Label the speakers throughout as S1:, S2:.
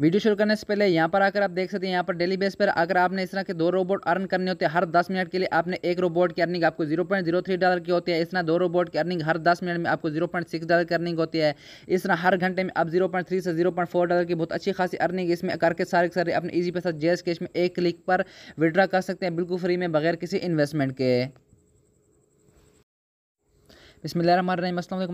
S1: video शुरू करने से पहले यहाँ पर आकर आप देख सकते हैं यहाँ पर डेली बेस पर अगर आपने इस तरह के दो रोबोट अर्न करने होते हैं हर 10 मिनट के लिए आपने एक रोबोट की अर्निंग आपको 0.03 डॉलर की होती है इस तरह दो रोबोट की अर्निंग हर 10 मिनट में आपको 0.6 डॉलर की अर्निंग होती है इस तरह हर घंटे में आप थ्री से फोर डॉलर की बहुत अच्छी खासी अर्निंग इसमें करके सारे सारे अपने ईजी पैसा जेस कैश में एक क्लिक पर विड्रा कर सकते हैं बिल्कुल फ्री में बगैर किसी इन्वेस्टमेंट के बिस्मिल्लाम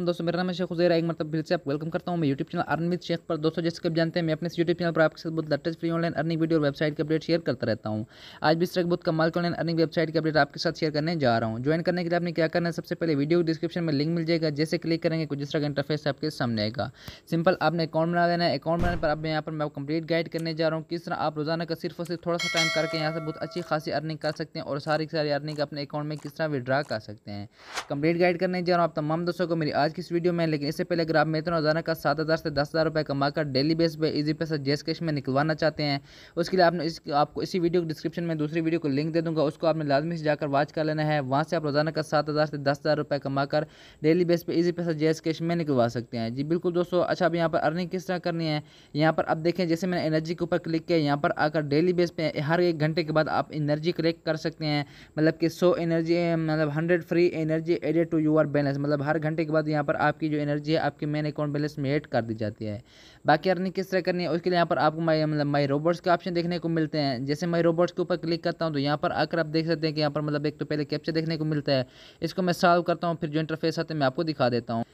S1: दोस्तों मेरा नाम है शेख हुजैर एक मतलब फिर से आप वेलकम करता हूँ मैं यूट्यूब चैनल अरमित शेख पर दोस्तों जैसे आप जानते हैं मैं अपने यूट्यूब चैनल पर आपके साथ बहुत latest free online earning video और वेबसाइट के अपडेट शेयर करता रहता हूँ आज भी इस तरह बहुत कमाल के ऑनलाइन अर्निंग वेबसाइट के अपडेट आपके साथ शेयर करने जा रहा हूँ ज्वाइन करने के लिए आपने क्या करना है सबसे पहले वीडियो डिस्क्रिप्शन में लिंक मिल जाएगा जैसे क्लिक करेंगे कुछ इस तरह का इंटरफेस आपके सामने आएगा सिंपल आपने अकाउंट बना लेना है अकाउंट बनाने पर आप यहाँ पर मैं कंप्लीट गाइड करने जा रहा हूँ किस तरह आप रोजाना का सिर्फ और सिर्फ थोड़ा सा टाइम करके यहाँ से बहुत अच्छी खासी अर्निंग कर सकते हैं और सारी सारी अर्निंग अपने अकाउंट में किस तरह विड्रा कर सकते हैं कंप्लीट गाइड करने जा जा रहा हूँ आप तमाम दोस्तों को मेरी आज की इस वीडियो में लेकिन इससे पहले अगर आप मेरे रोजाना का सात हज़ार से दस हज़ार रुपये कमाकर डेली बेस पर इजी पैसा जेस कैश में निकलवाना चाहते हैं उसके लिए आपने इस आपको इसी वीडियो को डिस्क्रिप्शन में दूसरी वीडियो को लिंक दे दूँगा उसको आपने लाजमी से जाकर वाच कर लेना है वहाँ से आप रोजाना का सात हज़ार से दस हज़ार रुपये कमाकर डेली बेस पर ईजी पैसा जेस कैश में निकलवा सकते हैं जी बिल्कुल दोस्तों अच्छा अब यहाँ पर अर्निंग किस तरह करनी है यहाँ पर आप देखें जैसे मैंने एनर्जी के ऊपर क्लिक किया यहाँ पर आकर डेली बेस पर हर एक घंटे के बाद आप एनर्जी क्लेक्ट कर सकते हैं मतलब कि सौ एनर्जी मतलब hundred free energy added to your balance balance मतलब हर घंटे के बाद यहाँ पर आपकी जो एनर्जी है आपके मेन अकाउंट बैलेंस में एड कर दी जाती है बाकी अर्निंग किस तरह करनी है उसके लिए यहाँ पर आपको माई मतलब माई रोबोट्स के ऑप्शन देखने को मिलते हैं जैसे मैं रोबोट्स के ऊपर क्लिक करता हूँ तो यहाँ पर आकर आप देख सकते हैं कि यहाँ पर मतलब एक तो पहले कैप्चर देखने को मिलता है इसको मैं सॉल्व करता हूँ फिर जो इंटरफेस आते हैं मैं आपको दिखा देता हूँ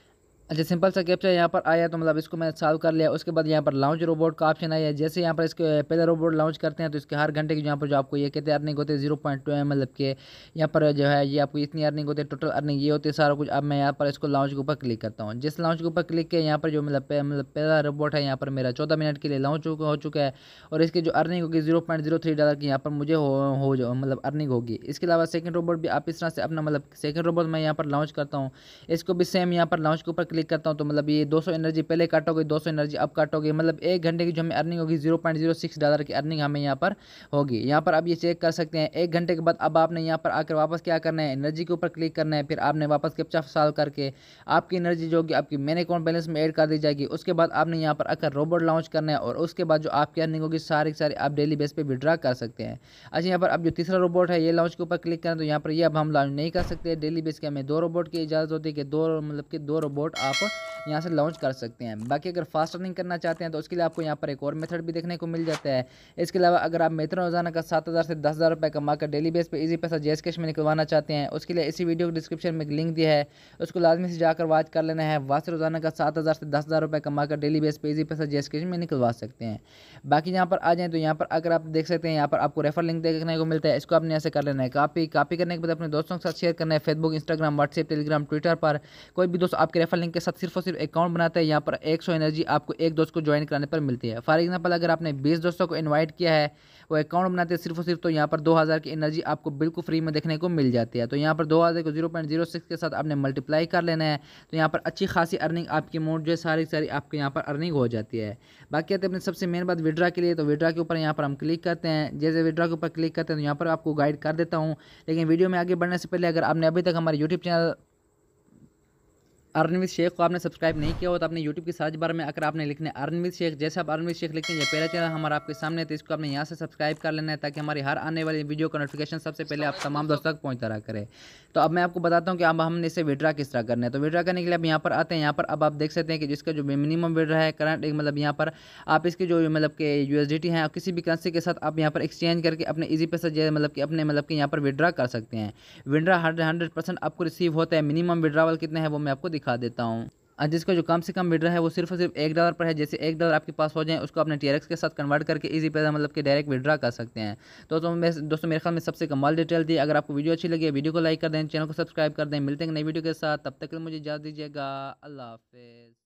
S1: अच्छा सिंपल सा कैप्चा यहाँ पर आया तो मतलब इसको मैंने सॉल्व कर लिया उसके बाद यहाँ पर लॉन्च रोबोट का ऑप्शन आया जैसे यहाँ पर इसके पहले रोबोट लॉन्च करते हैं तो इसके हर घंटे की यहाँ पर जो आपको ये कहते अर्निंग होते हैं जीरो पॉइंट टू मतलब के यहाँ पर जो है ये आपको इतनी अर्निंग होती है टोटल अर्निंग ये होती है सारा कुछ अब मैं यहाँ पर इसको लॉन्च के ऊपर क्लिक करता हूँ जिस लॉन्च के ऊपर क्लिक किया यहाँ पर जो मतलब मतलब पहला रोबोट है यहाँ पर मेरा चौदह मिनट के लिए लॉन्च हो चुका है और इसकी जो अर्निंग होगी zero point zero three dollar की यहाँ पर मुझे हो जाओ मतलब अर्निंग होगी इसके अलावा सेकेंड रोबोट भी आप इस तरह से अपना मतलब सेकेंड रोबोट मैं यहाँ पर लॉन्च करता हूँ इसको भी सेम यहाँ पर लॉन्च के ऊपर क्लिक करता हूँ तो मतलब ये 200 एनर्जी पहले काटोगे 200 एनर्जी अब काटोगे मतलब एक घंटे की जो हमें अर्निंग होगी zero point zero six dollar की अर्निंग हमें यहाँ पर होगी यहाँ पर आप ये चेक कर सकते हैं एक घंटे के बाद अब आपने यहाँ पर आकर वापस क्या करना है एनर्जी के ऊपर क्लिक करना है फिर आपने वापस कैप्चा साल करके आपकी एनर्जी जो होगी आपकी मेन अकाउंट बैलेंस में एड कर दी जाएगी उसके बाद आपने यहाँ पर आकर रोबोट लॉन्च करना है और उसके बाद जो आपकी अर्निंग होगी सारी सारी आप डेली बेस पर विड्रा कर सकते हैं अच्छा यहाँ पर अब जो तीसरा रोबोट है ये लॉन्च के ऊपर क्लिक करें तो यहाँ पर ये अब हम लॉन्च नहीं कर सकते डेली बेस के हमें दो रोबोट की इजाज़त होती है कि दो मतलब कि दो रोबोट up यहाँ से लॉन्च कर सकते हैं बाकी अगर फास्ट रनिंग करना चाहते हैं तो उसके लिए आपको यहाँ पर एक और मेथड भी देखने को मिल जाता है इसके अलावा अगर आप मेथड रोजाना का सात हज़ार से दस हज़ार रुपये कमाकर डेली बेस पर ईजी पैसा जेस कैश में निकलवाना चाहते हैं उसके लिए इसी वीडियो को डिस्क्रिप्शन में एक लिंक दिया है उसको लाजमी से जाकर वाच कर लेना है वास्तव रोजाना का सात हज़ार से दस हज़ार रुपये कमाकर डेली बेस पर ईजी पैसा जेस कैश में निकलवा सकते हैं बाकी यहाँ पर आ जाएँ तो यहाँ पर अगर आप देख सकते हैं यहाँ पर आपको रेफर लिंक देखने को मिलता है इसको आपने ऐसे कर लेना है कापी कापी करने के बाद अपने दोस्तों के साथ शेयर करना है Facebook Instagram WhatsApp Telegram Twitter पर कोई भी दोस्त आपके रेफर लिंक के साथ सिर्फ और सिर्फ अकाउंट बनाते हैं यहाँ पर एक सौ एनर्जी आपको एक दोस्त को ज्वाइन कराने पर मिलती है फॉर एग्जाम्पल अगर आपने बीस दोस्तों को इन्वाइट किया है वो अकाउंट बनाते हैं सिर्फ और सिर्फ तो यहाँ पर दो हज़ार की एनर्जी आपको बिल्कुल फ्री में देखने को मिल जाती है तो यहाँ पर दो हज़ार को जीरो पॉइंट जीरो सिक्स के साथ आपने मल्टीप्लाई कर लेना है तो यहाँ पर अच्छी खासी अर्निंग आपकी अमाउंट जो है सारी सारी आपके यहाँ पर अर्निंग हो जाती है बाकी आते हैं सबसे मेन बात विड्रा के लिए तो विड्रा के ऊपर यहाँ पर हम क्लिक करते हैं जैसे विड्रा के ऊपर क्लिक करते हैं तो यहाँ पर आपको गाइड कर देता हूँ लेकिन वीडियो में आगे बढ़ने से पहले अगर आपने अभी तक हमारे यूट्यूब चैनल अर्नविद शेख को आपने सब्सक्राइब नहीं किया हो तो अपने यूट्यूब की सर्च बार में अगर आपने लिखने अर्नविद शेख जैसे आप अर्नविद शेख लिखें यह पहला चैनल हमारा आपके सामने तो इसको आपने यहाँ से सब्सक्राइब कर लेना है ताकि हमारी हर आने वाली वीडियो का नोटिफिकेशन सबसे पहले आप तमाम दोस्तों तक पहुँचता रहा करें तो अब मैं आपको बताता हूँ कि अब हमने इसे विड्रा किस तरह करना है तो विड्रा करने के लिए आप यहाँ पर आते हैं यहाँ पर अब आप देख सकते हैं कि जिसका जो मिनिमम विड्रा है करंट मतलब यहाँ पर आप इसके जो मतलब के यू हैं किसी भी करेंसी के साथ आप यहाँ पर एक्सचेंज करके अपने ईजी पैसे मतलब कि अपने मतलब कि यहाँ पर विड्रा कर सकते हैं विड्रा हंड्रेड आपको रिसीव होता है मिनिमम विड्रावल कितने है वो मैं आपको दिखा देता हूँ जिसका जो कम से कम विड्रा है वो सिर्फ और सिर्फ एक डॉलर पर है जैसे एक डॉलर आपके पास हो जाए उसको अपने टी के साथ कन्वर्ट करके इजी पैसा मतलब कि डायरेक्ट विड्रा कर सकते हैं तो, तो मैं दोस्तों मेरे ख्याल में सबसे कमाल डिटेल दी अगर आपको वीडियो अच्छी लगी वीडियो को लाइक कर दें चैनल को सब्सक्राइब कर दें मिलते हैं नई वीडियो के साथ तब तक मुझे इजाज़ दीजिएगा अल्लाह हाफिज़